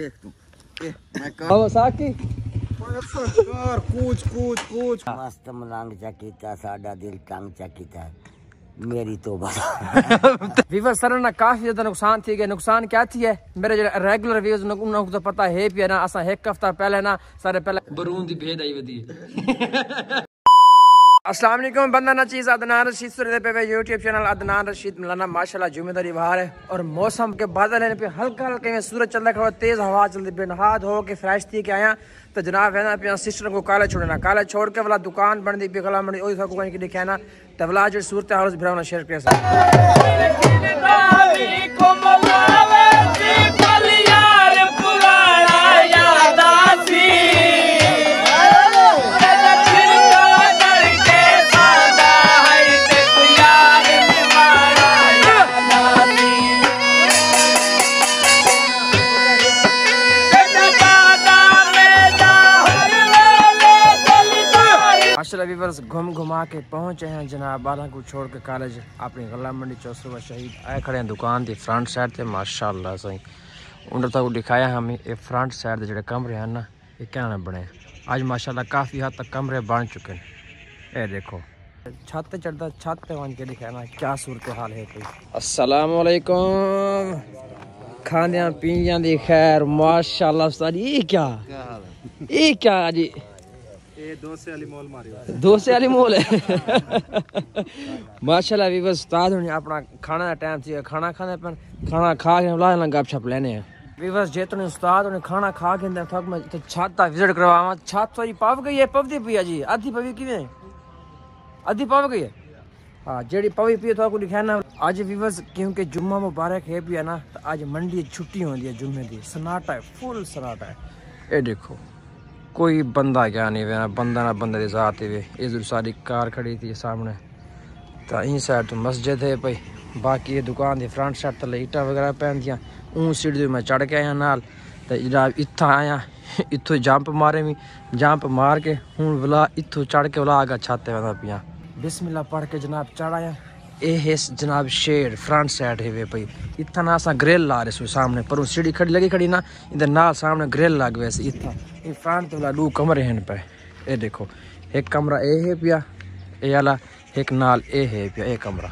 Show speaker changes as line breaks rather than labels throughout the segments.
देख तू साकी ਸਰਕਾਰ ਕੂਚ ਕੂਚ ਕੂਚ ਮਸਤ ਮਲੰਗ ਚਾ ਕੀਤਾ ਸਾਡਾ ਦਿਲ मेरी तो व्यूवर सर ना काफ़ी ज़्यादा नुकसान थी गया नुकसान क्या थी है मेरे रेगुलर व्यूज उन्होंने तो पता है भी ना असा एक हफ्ता पहले ना सारे पहले बरून दी भेद आई वदी अस्सलाम वालेकुम बंदा नचीज़ अदनान रशीद सुरदे पे यूट्यूब चैनल अदनान रशीद मलाना माशाल्लाह जुम्मेदारी बहार है और मौसम के बादल है पे हल्का हल्का में सूरज चल रहा हुआ तेज़ हवा चल रही नहाद हो के फ्रेश थी के आया तो जनाब है ना पे सिस्टर को काले छोड़ना काले छोड़ के वाला दुकान बन दी पिघला बन दी सबको कहीं दिखे ना तो वाला जो सूरत हाल भरा शेयर कर वीवर्स घूम घुमा के पहुंचे हैं जनाब बारह को छोड़ के कॉलेज अपनी गला मंडी चौसवा शहीद आए खड़े हैं दुकान की फ्रंट साइड से माशाल्लाह सही उन्हें तक दिखाया हमें ये फ्रंट साइड के जो कमरे हैं ना ये कहना बने अज माशाल्लाह काफ़ी हद तक कमरे बन चुके हैं ये देखो छत चढ़ता छत पे बन के दिखाया क्या सूरत हाल है कोई असलकुम खाद्या पीने की खैर माशाल्लाह क्या ये क्या जी ये दोसे मोल है माशाल्लाह भी बस अपना खाने का टाइम थी खाना खाने पर खाना खा के ला ला गपशप लेने हैं वीवर्स जेतने उस्ताद उन्हें खाना खा के अंदर थक मैं तो विजिट करवावा तो पव गई है पवदी पिया जी आधी पवी आधी पव गई है हाँ, जेडी पवी पिए तो दिखाना आज क्योंकि जुम्मा मुबारक है भी ना तो आज मंडी छुट्टी होती है जुम्मे की सनाटा है फुल है ये देखो कोई बंदा क्या नहीं वे बंदा ना बंदे के साथ ही वे इधर सारी कार खड़ी थी सामने तो इन साइड तो मस्जिद है भाई बाकी ये दुकान की फ्रंट साइड तले ईटा वगैरह पैन दिया ऊन सीट मैं चढ़ के आया नाल तो जनाब इतना आया इतों जंप मारे भी जंप मार के हूँ बुला इतों चढ़ के बुला आगे छाते पिया बिस्मिल्ला पढ़ के जनाब चढ़ आया ਇਹ ਹੈ ਜਨਾਬ ਸ਼ੇਰ ਫਰੰਟ ਸਾਈਡ ਹੈ ਵੇ ਭਈ ਇੱਥਾਂ ਨਾ ਅਸਾਂ ਗ੍ਰਿਲ ਲਾ ਰਹੇ ਸੂ ਸਾਹਮਣੇ ਪਰੋਂ ਸੀੜੀ ਖੜੀ ਲੱਗੀ ਖੜੀ ਨਾ ਇਹਦੇ ਨਾਲ ਸਾਹਮਣੇ ਗ੍ਰਿਲ ਲੱਗ ਵੈਸੇ ਇੱਥਾਂ ਇਹ ਫਰੰਟ ਤੋਂ ਲਾਡੂ ਕਮਰੇ ਹਨ ਪਏ ਇਹ ਦੇਖੋ ਇੱਕ ਕਮਰਾ एक नाल ए है पिया ए कमरा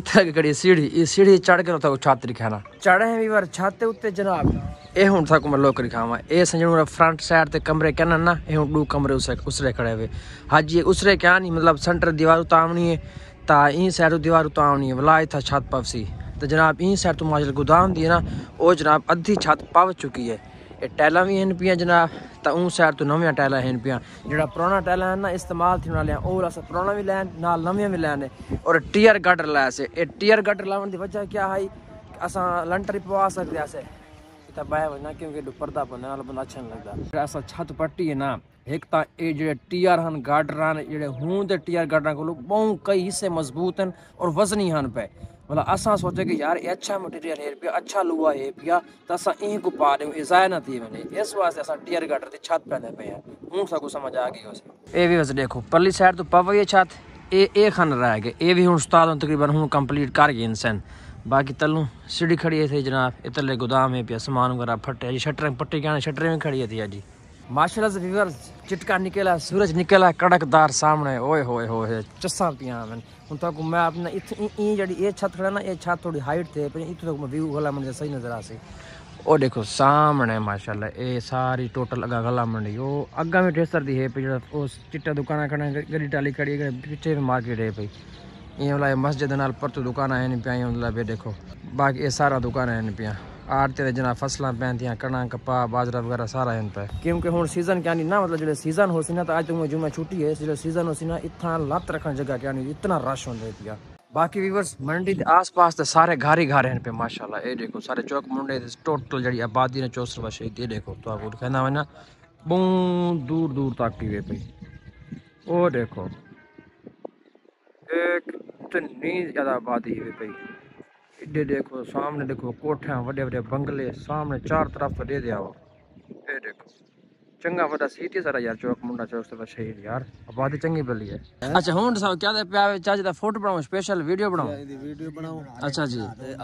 इतना गड़ी सीढ़ी ये सीढ़ी चढ़ के था छात दिखाना चढ़े हैं भी बार छाते उत्ते जनाब ए हूँ था मैं लोक दिखावा ए समझ फ्रंट साइड ते कमरे कहना ना ए हूँ कमरे उसरे उसरे खड़े हुए हाजी उसरे क्या नहीं मतलब सेंटर दीवार उतावनी है ता इन साइड दीवार उतावनी है भला इतना छत पवसी तो जनाब इन साइड तो माशल गोदाम दी ना वो जनाब अद्धी छत पव चुकी है ये टैला भी हैं पियाँ जनाब तो ऊँ साइड तो नवी टैला हैं पिया जो पुराना टैला है ना इस्तेमाल थी वाले और अस पुराना भी लैन ना नवी भी लैन और टीयर गटर लाया से टीयर गटर लाने की वजह क्या है अस लंटर पवा सकते अस बह वजना क्योंकि दुपरदा पा बंद अच्छा नहीं लगता अस छत पट्टी है ना एक तो ये जो आर हैं गार्डर हैं जो हूँ तो आर गार्डर को बहुत कई हिस्से मजबूत हैं और वजनी हैं पे मतलब अस सोचे कि यार ये अच्छा मटीरियल है पे अच्छा लुआ है पे तो अस यहीं को पा दे ये ना थी वे इस वास्ते अस टी आर गार्डर की छत पैदा पे हैं हूँ सब को समझ आ गई ये भी बस देखो परली साइड तो पव ये छत ए ए खन रह गए ये भी हूँ उस्ताद तकरीबन हूँ कंप्लीट कर गए इंसान बाकी तलू सीढ़ी खड़ी थी जनाब इतले गोदाम है पे समान वगैरह फटे शटर पट्टी क्या शटर भी खड़ी थी अजी माशाल्लाह व्यूअर्स चिटका निकला सूरज निकला कड़कदार सामने ओए होए होए चस्सा पिया मैं हूं तक मैं अपने इतनी जी ये छत खड़ा ना ये छत थोड़ी हाइट थे पर इतने तक मैं व्यू गला मंडी सही नजर आ सी ओ देखो सामने माशाल्लाह ये सारी टोटल अगा गला मंडी ओ अगा में ड्रेसर दी है पे जड़ा उस चिट्टा दुकान खड़ा गली टाली खड़ी है पीछे में मार्केट है भाई ये वाला मस्जिद नाल पर तो दुकान है नहीं पिया देखो बाकी ये सारा दुकान है नहीं पिया आठ तेरे जना फसल पैंतियाँ कणा कपा बाजरा वगैरह सारा इन पे क्योंकि हूँ सीजन क्या नहीं ना मतलब जो सीजन हो सी ना तो आज तुम्हें जुम्मे छुट्टी है जो सीजन हो सी ना इतना लत रखने जगह क्या नहीं इतना रश होने पिया बाकी व्यूवर्स मंडी के आस पास तो सारे घर ही घर हैं पे माशाल्लाह ये देखो सारे चौक मुंडे टोटल जी आबादी ने चौसरवा शहीद ये देखो तो आप कहना वना बू दूर दूर तक वे पी ओ देखो एक इतनी ज़्यादा आबादी है भाई इधर देखो सामने देखो कोठा वे वे बंगले सामने चार तरफ दे दिया वो ये देखो चंगा वा सीटी सारा यार चौक मुंडा चौक से शहीद यार आबादी चंगी बली है अच्छा हूं साहब क्या दे पे चाच दा फोटो बनाओ स्पेशल वीडियो बनाओ वीडियो बनाओ अच्छा जी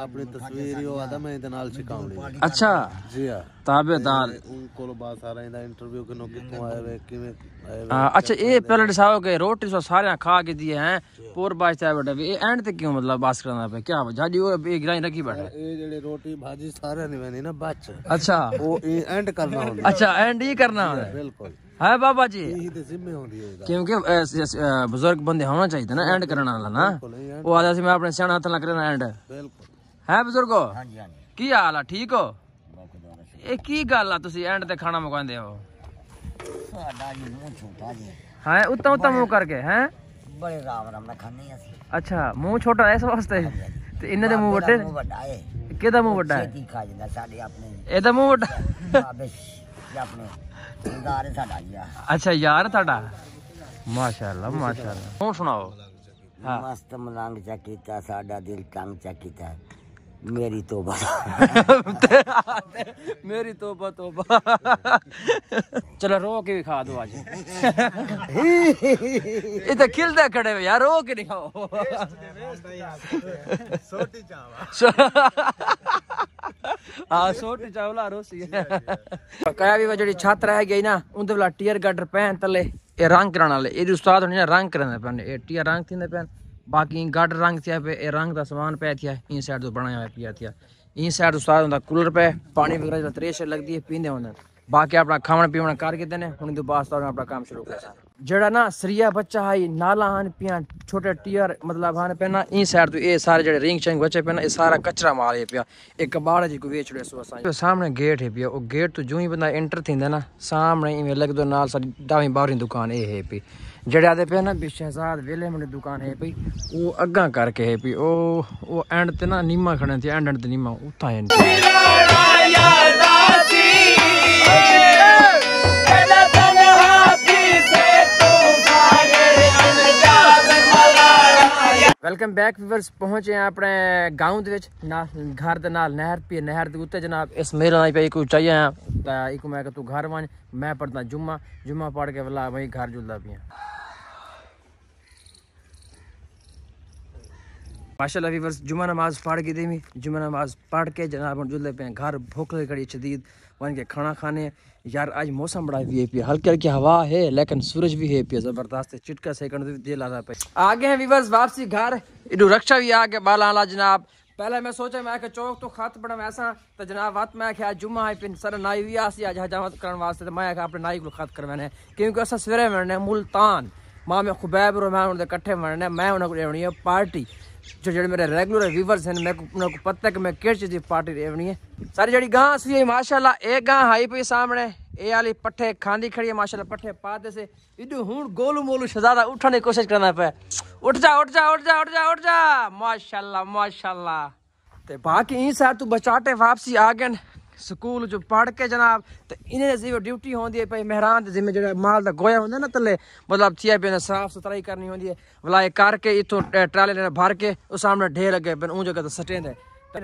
अपनी तस्वीर यो आदा मैं इदे नाल छिकाऊंगी अच्छा जी हां ਤਾਬੇਦਾਰ ਕੋਲ ਬਾਸ ਆ ਰਹੇ ਦਾ ਇੰਟਰਵਿਊ ਕਿਨੋ ਕਿੱਥੋਂ ਆਏ ਵੇ ਕਿਵੇਂ ਆਏ ਵੇ ਅੱਛਾ ਇਹ ਪਹਿਲੇ ਸਾਹੋ ਕੇ ਰੋਟੀ ਸੋ ਸਾਰਿਆਂ ਖਾ ਕੇ ਦੀ ਹੈ ਪੋਰ ਬਾਸ ਚਾਹ ਬੇਟਾ ਇਹ ਐਂਡ ਤੇ ਕਿਉਂ ਮਤਲਬ ਬਾਸ ਕਰਨਾ ਪਿਆ ਕੀ ਵਜ੍ਹਾ ਜੀ ਉਹ ਇਹ ਗਰਾਈ ਰੱਖੀ ਬੈਠਾ ਇਹ ਜਿਹੜੇ ਰੋਟੀ ਭਾਜੀ ਸਾਰਿਆਂ ਨੇ ਮੈਨੇ ਨਾ ਬਚ ਅੱਛਾ ਉਹ ਇਹ ਐਂਡ ਕਰਨਾ ਹੁੰਦਾ ਅੱਛਾ ਐਂਡ ਹੀ ਕਰਨਾ ਹੁੰਦਾ ਬਿਲकुल है बाबा जी क्योंकि बुजुर्ग बंदे होना चाहिए ना एंड करने वाला ना वो आदा से मैं अपने सियाणा हथ ना करना एंड है बुजुर्गो की हाल है ठीक हो ਇਹ ਕੀ ਗੱਲ ਆ ਤੁਸੀਂ ਐਂਡ ਤੇ ਖਾਣਾ ਮਗਾਉਂਦੇ ਹੋ ਸਾਡਾ ਜੀ ਮੂੰਹ ਛੋਟਾ ਜੀ ਹਾਂ ਉੱਤਾਂ ਉੱਤਾਂ ਮੂੰਹ ਕਰਕੇ ਹੈ ਬੜੇ ਰਾਮ ਰਾਮ ਨਾਲ ਖਾਂਦੇ ਅਸੀਂ ਅੱਛਾ ਮੂੰਹ ਛੋਟਾ ਇਸ ਵਾਸਤੇ ਤੇ ਇਹਨਾਂ ਦੇ ਮੂੰਹ ਵੱਡੇ ਮੂੰਹ ਵੱਡਾ ਹੈ ਕਿਹਦਾ ਮੂੰਹ ਵੱਡਾ ਹੈ ਛੇਤੀ ਖਾ ਜਾਂਦਾ ਸਾਡੇ ਆਪਣੇ ਇਹਦਾ ਮੂੰਹ ਵੱਡਾ ਬਾਬੇ ਆਪਣੇ ਯਾਰ ਹੈ ਸਾਡਾ ਯਾਰ ਅੱਛਾ ਯਾਰ ਤੁਹਾਡਾ ਮਾਸ਼ਾਅੱਲਾ ਮਾਸ਼ਾਅੱਲਾ ਹੋਰ ਸੁਣਾਓ ਮਸਤ ਮਲੰਗ ਚਾ ਕੀਤਾ ਸਾਡਾ ਦਿਲ ਤੰਗ ਚਾ ਕੀਤਾ मेरी तोबा मेरी तोबा तोबा चलो रो के भी खा दो आज इत खिलदा खड़े यार रो के नहीं खाओ हाँ सोटी चावला रोसी पकाया भी जी छात्र है गई ना उनके वाला टीयर गडर पैन तले रंग कराने वाले उस्ताद होने रंग कराने पहन टीयर रंग थी पैन बाकी गाड रंग थिया पे ए रंग दा सामान पे थिया ई साइड तो बनाया है पिया थिया ई साइड तो सारा होंदा कूलर पे पानी वगैरह जला त्रेश लगदी है पींदे होंदा बाकी अपना खावण पीवण करके देने हुन दे बाद अपना काम शुरू करसा ਜਿਹੜਾ ਨਾ ਸਰੀਆ ਬੱਚਾ ਹੈ ਨਾਲਾ ਹਨ ਪਿਆ ਛੋਟੇ ਟੀਅਰ ਮਤਲਬ ਹਨ ਪੈਣਾ ਇਹ ਸਾਈਡ ਤੋਂ ਇਹ ਸਾਰੇ ਜਿਹੜੇ ਰਿੰਗ ਚੰਗ ਬੱਚੇ ਪੈਣਾ ਇਹ ਸਾਰਾ ਕਚਰਾ ਮਾਲ ਹੈ ਪਿਆ ਇੱਕ ਕਬਾੜ ਜੀ ਕੋ ਵੇਚ ਲਿਆ ਸੋ ਅਸਾਂ ਸਾਹਮਣੇ ਗੇਟ ਹੈ ਪਿਆ ਉਹ ਗੇਟ ਤੋਂ ਜੂੰ ਹੀ ਬੰਦਾ ਐਂਟਰ ਥਿੰਦਾ ਨਾ ਸਾਹਮਣੇ ਇਵੇਂ ਲੱਗਦੋ ਨਾਲ ਸਾਡੀ ਡਾਵੇਂ ਬਾਹਰੀ ਦੁਕਾਨ ਇਹ ਹੈ ਪਈ ਜਿਹੜਾ ਦੇ ਪਿਆ ਨਾ ਵੀ ਸ਼ਹਿਜ਼ਾਦ ਵੇਲੇ ਮੁੰਡੇ ਦੁਕਾਨ ਹੈ ਪਈ ਉਹ ਅੱਗਾ ਕਰਕੇ ਹੈ ਪਈ ਉਹ ਉਹ ਐਂਡ ਤੇ ਨਾ ਨੀਮਾ ਖੜੇ ਤੇ ਐਂਡ ਐਂਡ ਤੇ ਨੀਮਾ ਉਤਾਂ ਐਂਡ ਵੈਲਕਮ ਬੈਕ ਵੀਵਰਸ ਪਹੁੰਚੇ ਆ ਆਪਣੇ گاؤں ਦੇ ਵਿੱਚ ਨਾਲ ਘਰ ਦੇ ਨਾਲ ਨਹਿਰ ਪੀ ਨਹਿਰ ਦੇ ਉੱਤੇ ਜਨਾਬ ਇਸ ਮੇਰਾ ਨਾਲ ਪਈ ਕੋਈ ਚਾਹੀਏ ਆ ਤਾਂ ਇੱਕ ਮੈਂ ਕਿ ਤੂੰ ਘਰ ਵਾਂ ਮੈਂ ਪੜਦਾ ਜੁਮਾ ਜੁਮਾ ਪੜ ਕੇ ਵਲਾ ਮੈਂ ਘਰ ਜੁਲਦਾ ਪਿਆ माशाला वीवर्स जुमा नमाज़ पढ़ के देवी जुमा नमाज़ पढ़ के जनाब जुल्ले पे घर भूख लग गई शदीद वन के खाना खाने यार आज मौसम बड़ा भी है हल्की हल्की हवा है लेकिन सूरज भी है पिया ज़बरदस्त है चिटका सेकंड दे ला पे आगे हैं वीवर्स वापसी घर इडू रक्षा भी आगे बाला आला जनाब पहले मैं सोचा मैं कि चौक तो खत बड़ा ऐसा तो जनाब वत मैं आज जुम्मा है पिन सर नाई भी आसी आज हजामत करने वास्ते तो मैं अपने नाई को खत करवाने क्योंकि असा सवेरे मरने मुल्तान मां में खुबैब और मैं उन्हें कट्ठे मरने मैं उन्होंने पार्टी जो जो मेरे रेगुलर व्यूवर्स हैं मैं उन्होंने को पता है कि मैं केड़ी चीज़ की पार्टी देवनी है सारी जी गां सी माशाला एक गां हाई पी सामने ए आली पट्ठे खांदी खड़ी है माशाला पट्ठे पाते से इडू हूं गोलू मोलू शहजादा उठने की कोशिश करना पे उठ जा उठ जा उठ जा उठ जा उठ जा माशाला माशाला बाकी इन सार तू बचाटे वापसी आ गए स्कूल जो पढ़ के जनाब तो इन्हें ड्यूटी होंगी है मेहरान के जिम्मे जो माल का गोया होंगे ना थले मतलब चिया पे साफ सुथराई करनी होंगी वलाए करके इतों ट्राले भर के उस सामने ढेर लगे ऊँ जगह तो सटेंदे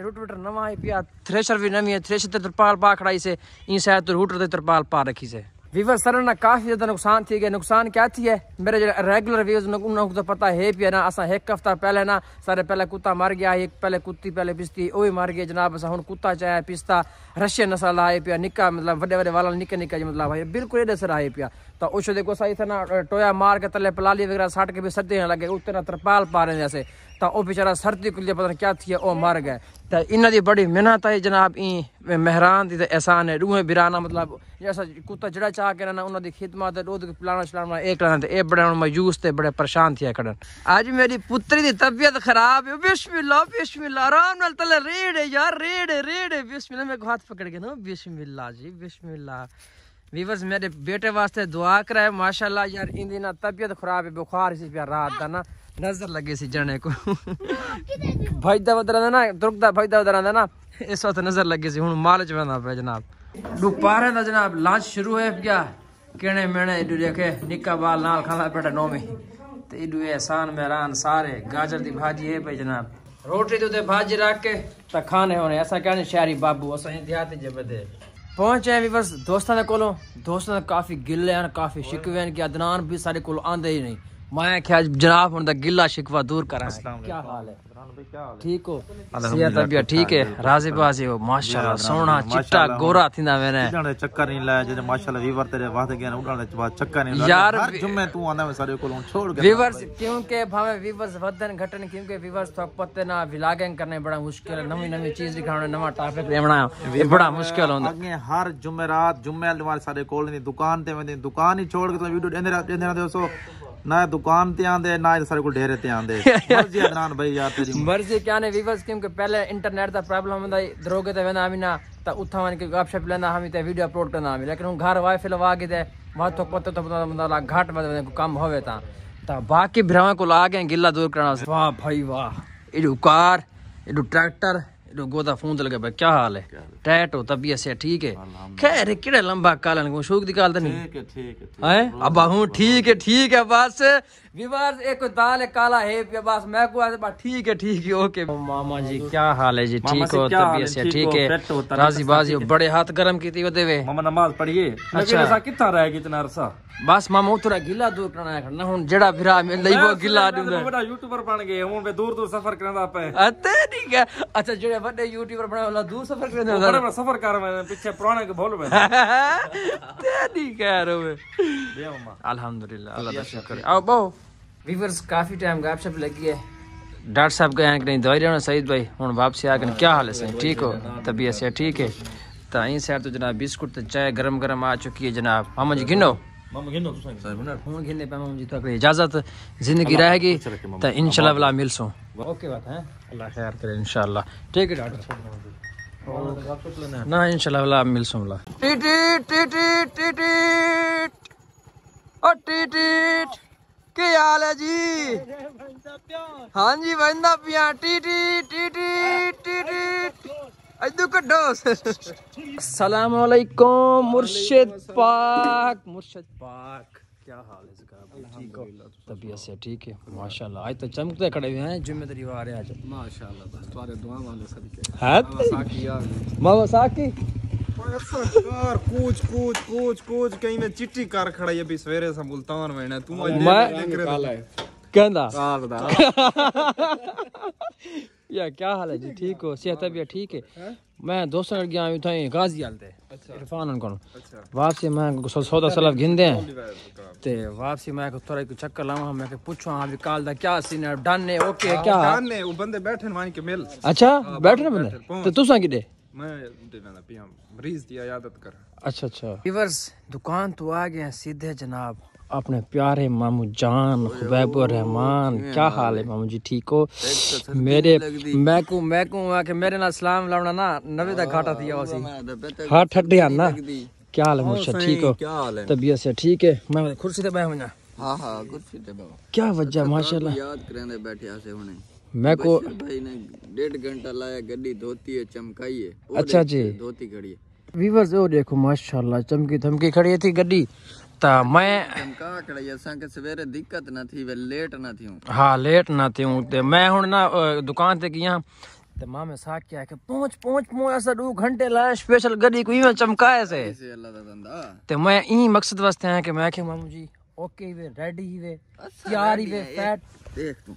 रूट वूटर नवा है पिया थ्रेशर भी नवी है थ्रेशर तरपाल पा खड़ाई से इन शायद तो रूटर तरपाल पा रखी से वीवर सर ना काफ़ी ज़्यादा नुकसान थी गया नुकसान क्या थी है मेरे जो रेगुलर व्यूज उन्होंने तो पता है पी ना असा एक हफ्ता पहले ना सारे पहले कुत्ता मर गया एक पहले कुत्ती पहले पिस्ती वह भी मर गई जनाब असा हूँ कुत्ता चाहे पिस्ता रशियन नसल आए पिया निका मतलब वे वे वाला निका निका मतलब बिल्कुल ये सर आए पिया तो उस देखो सही तरह टोया मार के तले पलाली वगैरह साट के भी सर्दी ना लगे उतना तरपाल पा रहे हैं जैसे तो वह बेचारा सर्दी कुल पता नहीं क्या थी वो मर गए तो इन्हों की बड़ी मेहनत है जनाब ई मेहरान की एहसान है रूहें बिराना मतलब जैसा कुत्ता जड़ा चाह के रहना उन्होंने खिदमत दूध पिलाना चलाना एक लाना तो यह बड़े मायूस थे बड़े परेशान थे कड़न अज मेरी पुत्री की तबीयत खराब है बिस्मिल्ला बिस्मिल्ला आराम नाल तले रेड़े यार रेड़े रेड़े रेड़ है मेरे को हाथ पकड़ के ना बिस्मिल्ला जी बिस्मिल्ला वीवर्स मेरे बेटे वास्ते दुआ कराए माशाल्लाह यार इन दिन तबीयत खराब है बुखार सी प्यार रात दा ना नजर लगे सी जने को भजदा बदरा ना दुखदा भजदा बदरा ना इस वक्त नजर लगे सी हुन माल चढ़ा पे जनाब दोपहर का जनाब लंच शुरू है क्या केने मेने इडू देखे निक्का बाल नाल खाना पेटा नौमी तो इडू एहसान मेहरान सारे गाजर दी भाजी है पे जनाब रोटी तो ते भाजी रख के तो खाने होने ऐसा कहने शहरी बाबू असा देहाती जब दे पहुंचे हैं विवर्स दोस्तों ने कोलो दोस्तों काफ़ी गिल्ले हैं काफ़ी शिकवे हैं कि अदनान भी सारे कोलो आंदे ही नहीं मैं क्या जनाब हूं दा गिल्ला शिकवा दूर करा क्या हाल है क्या हाल है ठीक हो सिया तबीयत ठीक है राजे बाजी हो माशाल्लाह सोना चिट्टा गोरा थिना मैंने चक्कर नहीं लाया जे माशाल्लाह व्यूअर तेरे वास्ते गया के बाद चक्कर नहीं यार जुमे तू आंदा मैं सारे को छोड़ के वीवर्स क्योंकि भावे व्यूअर्स वदन घटन क्योंकि व्यूअर्स तो पत्ते ना व्लॉगिंग करने बड़ा मुश्किल है नई नई चीज दिखाने नया टॉपिक लेना बड़ा मुश्किल होंदा आगे हर जुमेरात जुमे वाले सारे कोल नहीं दुकान ते वेंदे दुकान ही छोड़ के तो वीडियो देने देंदे रहंदे सो ना दुकान ते आंदे ना सारे कोल डेरे ते आंदे मर्जी अदनान भाई यार तेरी मर्जी क्या ने वीवर्स क्योंकि पहले इंटरनेट दा प्रॉब्लम हुंदा दरोगे ते वेना आमी ना त उठा वन के गपशप लेना हमी ते वीडियो अपलोड करना हमी लेकिन हम घर वाईफाई लगा के ते वहां तो पता तो पता बंदा घाट में कम होवे ता ता बाकी भ्रावा को ला के गिल्ला दूर करना वाह भाई वाह एडो कार एडो ट्रैक्टर गोदा फोन लगे भाई क्या हाल है टैट हो तभी ऐसे ठीक है खैर किड़े लंबा कालन को शूक तो नहीं ठीक है ठीक है अब हूं ठीक है ठीक है बस व्यूवर्स एक दाल है काला है बस मैं को आज ठीक है ठीक है ओके मामा जी क्या हाल है जी ठीक हो तबीयत से ठीक है राजी बाजी बड़े हाथ गरम की थी वे मामा नमाज पढ़िए अच्छा कितना रह गया इतना अरसा बस मामा उतरा गिला दूर करना है ना हुन जेड़ा फिरा में लई वो गिला दूंगा बड़ा यूट्यूबर बन गए हुन वे दूर दूर सफर करंदा पे अते ठीक है अच्छा जेड़े बड़े यूट्यूबर बने वाला दूर सफर करना बड़ा बड़ा सफर कर में पीछे पुराने के भोल में ते अच्छा, ठीक है रे अल्हम्दुलिल्लाह अल्लाह का शुक्र आओ बहु वीवर्स काफ़ी टाइम गैप गपशप लगी है डॉक्टर साहब गए कि नहीं दवाई लेना सईद भाई हूँ वापसी आ गए क्या हाल है सही ठीक हो तबीयत से ठीक है तो अं सैर तो जनाब बिस्कुट तो चाय गरम गरम आ चुकी है जनाब हम जी गिनो इजाजत जिंदगी रहेगी तो मिल मिलसूँ ओके बात है अल्लाह खैर करे इनशाला ठीक है डॉक्टर ना इनशाला मिलसूँ टीटी टीटी ਕੀ ਹਾਲ ਹੈ ਜੀ ਹਾਂ ਜੀ ਵੰਦਾ ਪਿਆ ਟੀ ਟੀ ਟੀ ਟੀ ਟੀ ਟੀ अद्दू कड्डो सलामकुम मुर्शिद पाक मुर्शिद पाक क्या हाल है इसका ठीक हो तबीयत से ठीक है माशाल्लाह आज तो चमकते खड़े हुए हैं जिम्मेदारी आ रहे आज माशाल्लाह तुम्हारे दुआ वाले सदके है मवासाकी कूच कूच कूच कूच कहीं मैं चिट्टी कर खड़ा ये भी सवेरे संभलता मैंने तू मैं कहना यार क्या हाल है जी ठीक हो सेहत तबीयत ठीक है मैं दोस्तों गया आया था गाजी आलते अच्छा इरफान उनको अच्छा वापसी मैं सौदा सलाफ गिंदे हैं ते वापसी मैं थोड़ा एक चक्कर लाऊं मैं के पूछो हां भी काल दा क्या सीन है डन है ओके क्या डन है वो बंदे बैठे हैं के मिल अच्छा बैठे बंदे तो तुसा किदे अच्छा अच्छा दुकान तो आ गए सीधे जनाब अपने प्यारे मामू जान खुबैब रहमान तो क्या हाल है मामू जी ठीक हो मेरे मैकू मैकू आके मेरे ना सलाम लावना ना नवे दा घाटा थी आसी हां ठड्डे ना क्या हाल है मुर्शद ठीक हो तबीयत से ठीक है मैं कुर्सी पे बैठा हूं हां हां हाँ, कुर्सी पे क्या वजह अच्छा, माशाल्लाह याद करने बैठे आसे होने मैं को भाई ने डेढ़ घंटा लाया गड्डी धोती है चमकाई है अच्छा जी धोती खड़ी है वीवर्स ओ देखो माशाल्लाह चमकी धमकी खड़ी थी गड्डी ता मैं चमका खड़ी है के सवेरे दिक्कत ना थी वे लेट ना थी हूं हां लेट ना थी हूं ते मैं हुन ना दुकान ते किया ते मां में साथ क्या के पहुंच पहुंच मो ऐसा दो घंटे लाया स्पेशल गड्डी को में चमकाए से अल्लाह दा बंदा ते मैं ई मकसद वास्ते आया के मैं के मामू जी ओके वे रेडी वे यार ही वे फैट देख तू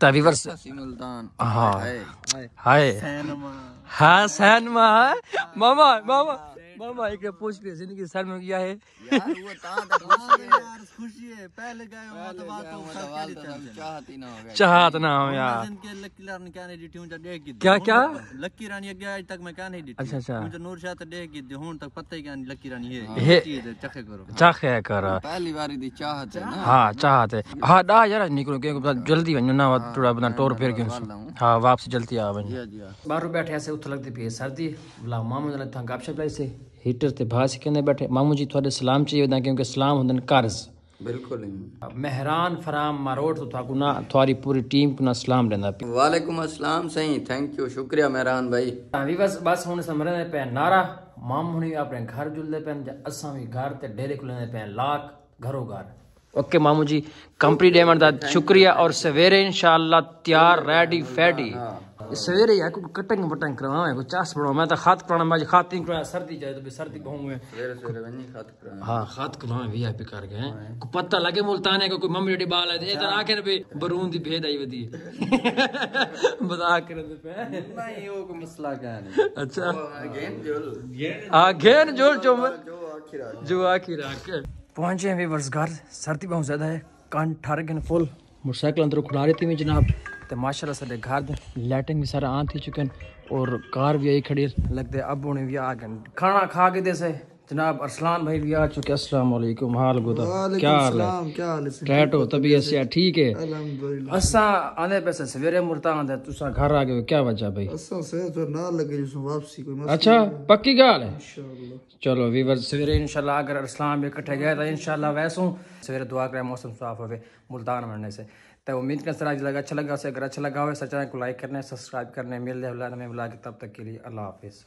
तवीवर्स मुल्तान हाँ हाय हाय हाँ सैनमा मामा मामा मामा एक पूछ के जिंदगी सर में गया है यार वो तात तो हाँ खुशी है पहले गए हो तो बात चाहत ना हो चाहत ना हो यार इनके लकी रानी क्या क्या क्या लकी रानी अगे आज तक मैं क्या नहीं दी अच्छा अच्छा मुझे तो नूर शाह तो देख की हूं तक पता ही क्या लकी रानी है चखे करो चखे करो पहली बारी दी चाहत है ना हां चाहत है हां दा यार निकलो के जल्दी वनो ना हाँ, थोड़ा बंदा टोर फेर के हां वापस जल्दी आ वनो जी जी हाँ। बाहर बैठे ऐसे उठ लगती पे सर्दी बुला मामू जल्दी था गपशप लाई से हीटर ते भाउ सिकंदे बैठे मामू जी थोड़े सलाम चई वञा क्योंकि सलाम हूंदनि कर्ज़ बिल्कुल मेहरान फराम मां तो था गुना थुआरी पूरी टीम को ना सलाम लेना वालेकुम अस्सलाम सही थैंक यू शुक्रिया मेहरान भाई भी बस बस हुन समरने पे नारा मामू ने अपने घर जुलदे पे असा भी घर ते डेरे खुलने पे लाख घरो घर ओके मामू जी कंपनी डेमन दा शुक्रिया और सवेरे इंशाल्लाह तैयार रेडी फैडी हाँ, सवेरे या कोई कटिंग वटिंग करवावे कोई चास बनाओ मैं तो खात कराना मैं खात नहीं कराया सर्दी जाए तो भी सर्दी कहूँ सवेरे सवेरे मैं खात कराना हां खात करावे भी आप कर गए हाँ, हाँ। को पता लगे मुल्तान है कोई मम्मी डे बाल है ए तो, तो अच्छा। आखिर पे बरून भेद आई वदी मजाक कर दे पे नहीं वो को मसला का नहीं अगेन जोल जो आखिर पहुंचे हैं व्यूअर्स घर सर्दी बहुत ज्यादा है कान ठार गए फुल मोटरसाइकिल अंदर खुला रही थी मैं जनाब तो माशाला सा घर लैटरिन भी सारा आन थी चुके हैं और कार भी आई खड़ी लगते अब उन्हें भी आ गए खाना खा के दे जनाब अरसलान भाई भी आ चुके अस्सलाम वालेकुम हाल गुदा क्या हाल है क्या हाल है टैटो तबीयत से ठीक है असा आने पे से सवेरे मुल्तान है तुसा घर आ गए क्या वजह भाई असा से तो ना लगे जो वापसी कोई मसला अच्छा पक्की गाल है इंशाल्लाह चलो वीवर सवेरे इंशाल्लाह अगर अरसलान भी इकट्ठे गए तो इंशाल्लाह वैसे सवेरे दुआ करे मौसम साफ होवे मुल्तान बनने से तो उम्मीद कर सर आज लगा अच्छा लगा उसे अगर अच्छा लगा हो सर चैनल को लाइक करने सब्सक्राइब करने मिल जाए बुला के तब तक के लिए अल्लाह हाफिज़